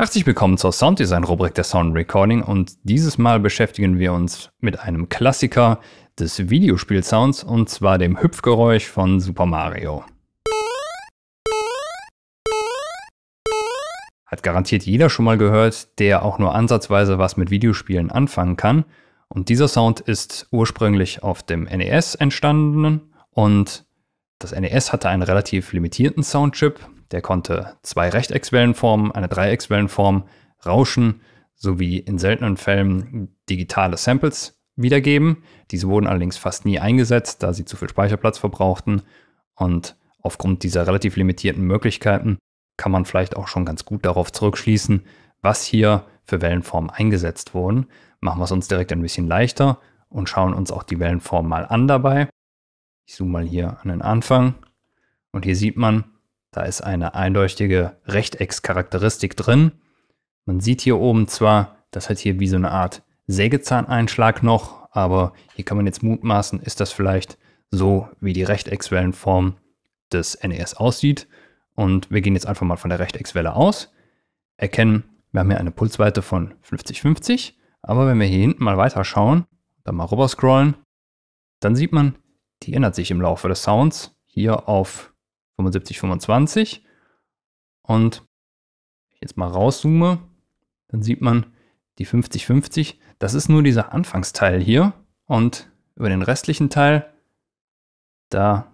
Herzlich willkommen zur Sounddesign-Rubrik der Sound Recording und dieses Mal beschäftigen wir uns mit einem Klassiker des Videospielsounds und zwar dem Hüpfgeräusch von Super Mario. Hat garantiert jeder schon mal gehört, der auch nur ansatzweise was mit Videospielen anfangen kann. Und dieser Sound ist ursprünglich auf dem NES entstanden und das NES hatte einen relativ limitierten Soundchip, der konnte zwei Rechteckswellenformen, eine Dreieckswellenform, Rauschen sowie in seltenen Fällen digitale Samples wiedergeben. Diese wurden allerdings fast nie eingesetzt, da sie zu viel Speicherplatz verbrauchten. Und aufgrund dieser relativ limitierten Möglichkeiten kann man vielleicht auch schon ganz gut darauf zurückschließen, was hier für Wellenformen eingesetzt wurden. Machen wir es uns direkt ein bisschen leichter und schauen uns auch die Wellenform mal an dabei. Ich zoome mal hier an den Anfang und hier sieht man, da ist eine eindeutige Rechteckscharakteristik drin. Man sieht hier oben zwar, das hat hier wie so eine Art Sägezahneinschlag noch, aber hier kann man jetzt mutmaßen, ist das vielleicht so, wie die Rechteckswellenform des NES aussieht. Und wir gehen jetzt einfach mal von der Rechteckswelle aus, erkennen, wir haben hier eine Pulsweite von 50-50, aber wenn wir hier hinten mal weiter schauen, dann mal rüber scrollen, dann sieht man, die ändert sich im Laufe des Sounds hier auf 75, 25. Und jetzt mal rauszoome, dann sieht man die 50, 50. Das ist nur dieser Anfangsteil hier. Und über den restlichen Teil, da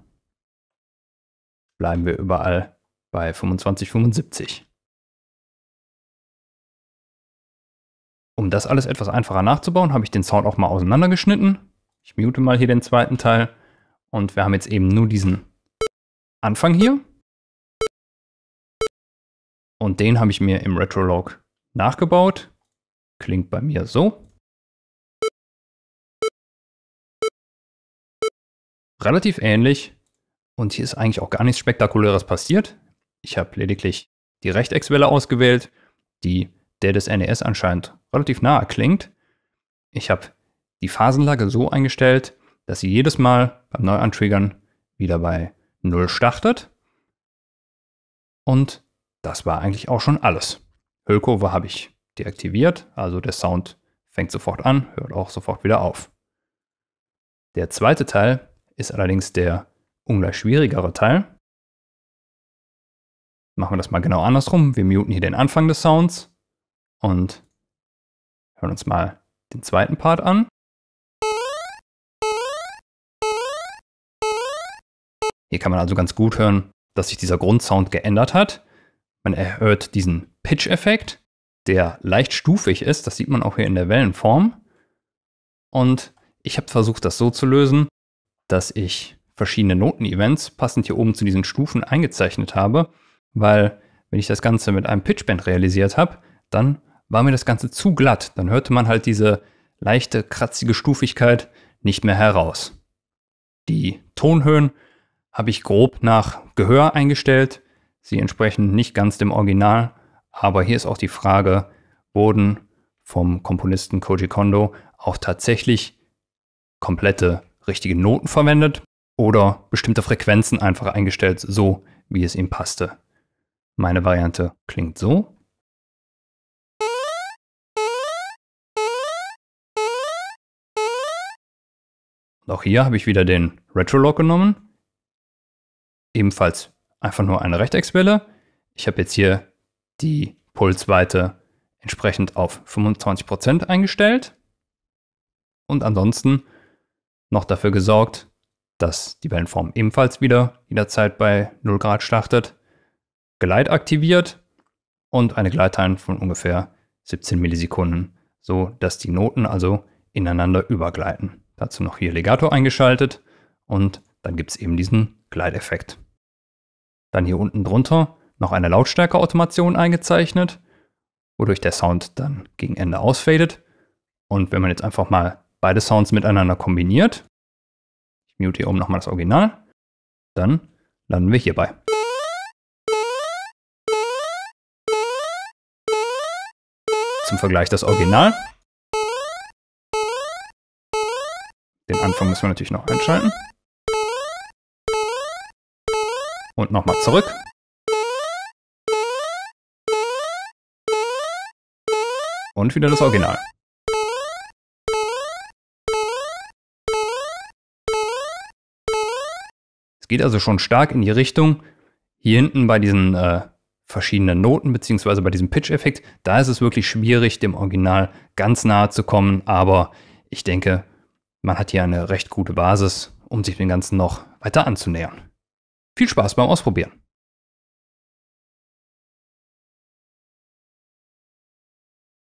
bleiben wir überall bei 25, 75. Um das alles etwas einfacher nachzubauen, habe ich den Sound auch mal auseinandergeschnitten. Ich mute mal hier den zweiten Teil und wir haben jetzt eben nur diesen Anfang hier. Und den habe ich mir im Retrolog nachgebaut. Klingt bei mir so. Relativ ähnlich. Und hier ist eigentlich auch gar nichts Spektakuläres passiert. Ich habe lediglich die Rechteckswelle ausgewählt, die der des NES anscheinend relativ nahe klingt. Ich habe die Phasenlage so eingestellt, dass sie jedes Mal beim Neuantriggern wieder bei Null startet. Und das war eigentlich auch schon alles. Hüllkurve habe ich deaktiviert, also der Sound fängt sofort an, hört auch sofort wieder auf. Der zweite Teil ist allerdings der ungleich schwierigere Teil. Machen wir das mal genau andersrum. Wir muten hier den Anfang des Sounds und hören uns mal den zweiten Part an. Hier kann man also ganz gut hören, dass sich dieser Grundsound geändert hat. Man erhört diesen Pitch-Effekt, der leicht stufig ist. Das sieht man auch hier in der Wellenform. Und ich habe versucht, das so zu lösen, dass ich verschiedene Noten-Events passend hier oben zu diesen Stufen eingezeichnet habe, weil wenn ich das Ganze mit einem Pitchband realisiert habe, dann war mir das Ganze zu glatt. Dann hörte man halt diese leichte, kratzige Stufigkeit nicht mehr heraus. Die Tonhöhen habe ich grob nach Gehör eingestellt. Sie entsprechen nicht ganz dem Original, aber hier ist auch die Frage, wurden vom Komponisten Koji Kondo auch tatsächlich komplette richtige Noten verwendet oder bestimmte Frequenzen einfach eingestellt, so wie es ihm passte. Meine Variante klingt so. Und auch hier habe ich wieder den Retrolog genommen ebenfalls einfach nur eine Rechteckswelle. Ich habe jetzt hier die Pulsweite entsprechend auf 25% eingestellt und ansonsten noch dafür gesorgt, dass die Wellenform ebenfalls wieder jederzeit bei 0 Grad startet, Gleit aktiviert und eine Gleittime von ungefähr 17 Millisekunden, so dass die Noten also ineinander übergleiten. Dazu noch hier Legato eingeschaltet und dann gibt es eben diesen Gleiteffekt. Dann hier unten drunter noch eine Lautstärke-Automation eingezeichnet, wodurch der Sound dann gegen Ende ausfadet. Und wenn man jetzt einfach mal beide Sounds miteinander kombiniert, ich mute hier oben nochmal das Original, dann landen wir hierbei. Zum Vergleich das Original. Den Anfang müssen wir natürlich noch einschalten. Und nochmal zurück. Und wieder das Original. Es geht also schon stark in die Richtung, hier hinten bei diesen äh, verschiedenen Noten, beziehungsweise bei diesem Pitch-Effekt, da ist es wirklich schwierig, dem Original ganz nahe zu kommen, aber ich denke, man hat hier eine recht gute Basis, um sich dem Ganzen noch weiter anzunähern. Viel Spaß beim Ausprobieren.